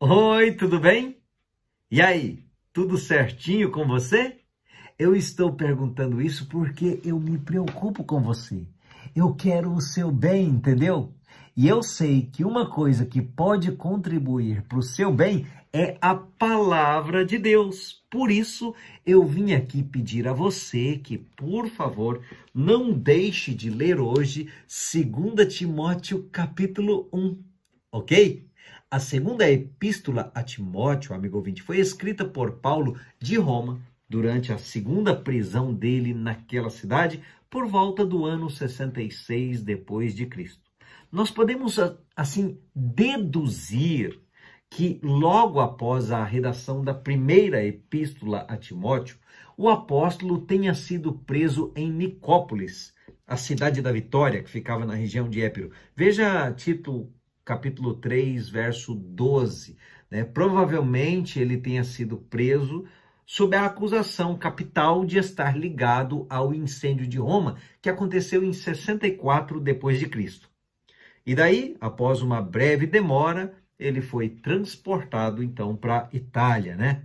Oi, tudo bem? E aí, tudo certinho com você? Eu estou perguntando isso porque eu me preocupo com você. Eu quero o seu bem, entendeu? E eu sei que uma coisa que pode contribuir para o seu bem é a palavra de Deus. Por isso, eu vim aqui pedir a você que, por favor, não deixe de ler hoje 2 Timóteo capítulo 1, ok? A segunda epístola a Timóteo, amigo ouvinte, foi escrita por Paulo de Roma durante a segunda prisão dele naquela cidade por volta do ano 66 depois de Cristo. Nós podemos assim deduzir que logo após a redação da primeira epístola a Timóteo, o apóstolo tenha sido preso em Nicópolis, a cidade da vitória que ficava na região de Épiro. Veja Tito capítulo 3, verso 12. Né? Provavelmente ele tenha sido preso sob a acusação capital de estar ligado ao incêndio de Roma, que aconteceu em 64 depois de Cristo. E daí, após uma breve demora, ele foi transportado então para Itália, né?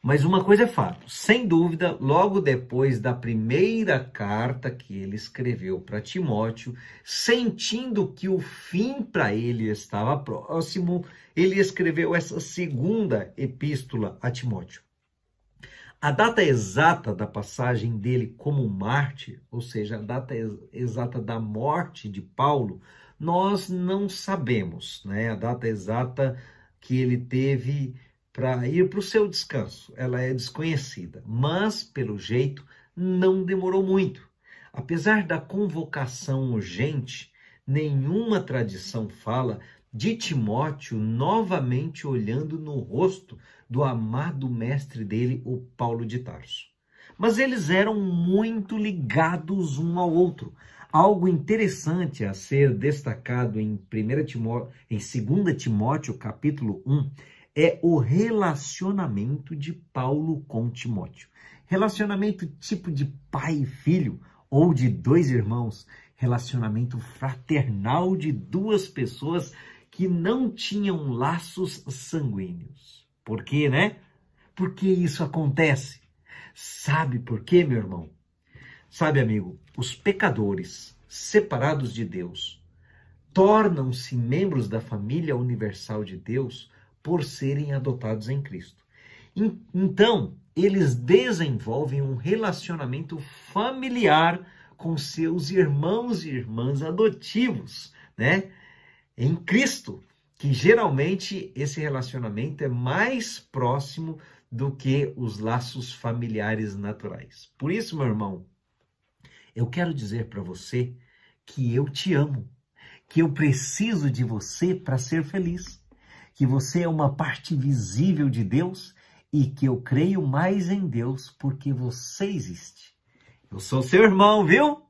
Mas uma coisa é fato, sem dúvida, logo depois da primeira carta que ele escreveu para Timóteo, sentindo que o fim para ele estava próximo, ele escreveu essa segunda epístola a Timóteo. A data exata da passagem dele como Marte, ou seja, a data exata da morte de Paulo, nós não sabemos, né? A data exata que ele teve para ir para o seu descanso. Ela é desconhecida, mas pelo jeito não demorou muito. Apesar da convocação urgente, nenhuma tradição fala de Timóteo novamente olhando no rosto do amado mestre dele, o Paulo de Tarso. Mas eles eram muito ligados um ao outro. Algo interessante a ser destacado em 1 Timó em 2 Timóteo, capítulo 1, é o relacionamento de Paulo com Timóteo. Relacionamento tipo de pai e filho ou de dois irmãos, relacionamento fraternal de duas pessoas que não tinham laços sanguíneos. Por quê, né? Por que isso acontece? Sabe por quê, meu irmão? Sabe, amigo, os pecadores separados de Deus tornam-se membros da família universal de Deus por serem adotados em Cristo. Então, eles desenvolvem um relacionamento familiar com seus irmãos e irmãs adotivos, né? Em Cristo, que geralmente esse relacionamento é mais próximo do que os laços familiares naturais. Por isso, meu irmão, eu quero dizer para você que eu te amo, que eu preciso de você para ser feliz que você é uma parte visível de Deus e que eu creio mais em Deus porque você existe. Eu sou seu irmão, viu?